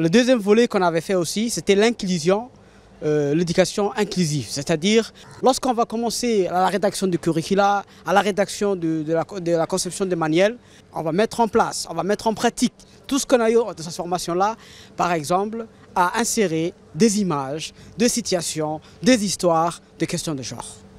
Le deuxième volet qu'on avait fait aussi, c'était l'inclusion, euh, l'éducation inclusive. C'est-à-dire, lorsqu'on va commencer à la rédaction du curricula, à la rédaction de, la, conception des manuels, on va mettre en place, on va mettre en pratique tout ce qu'on a eu de cette formation-là, par exemple, à insérer des images, des situations, des histoires, des questions de genre.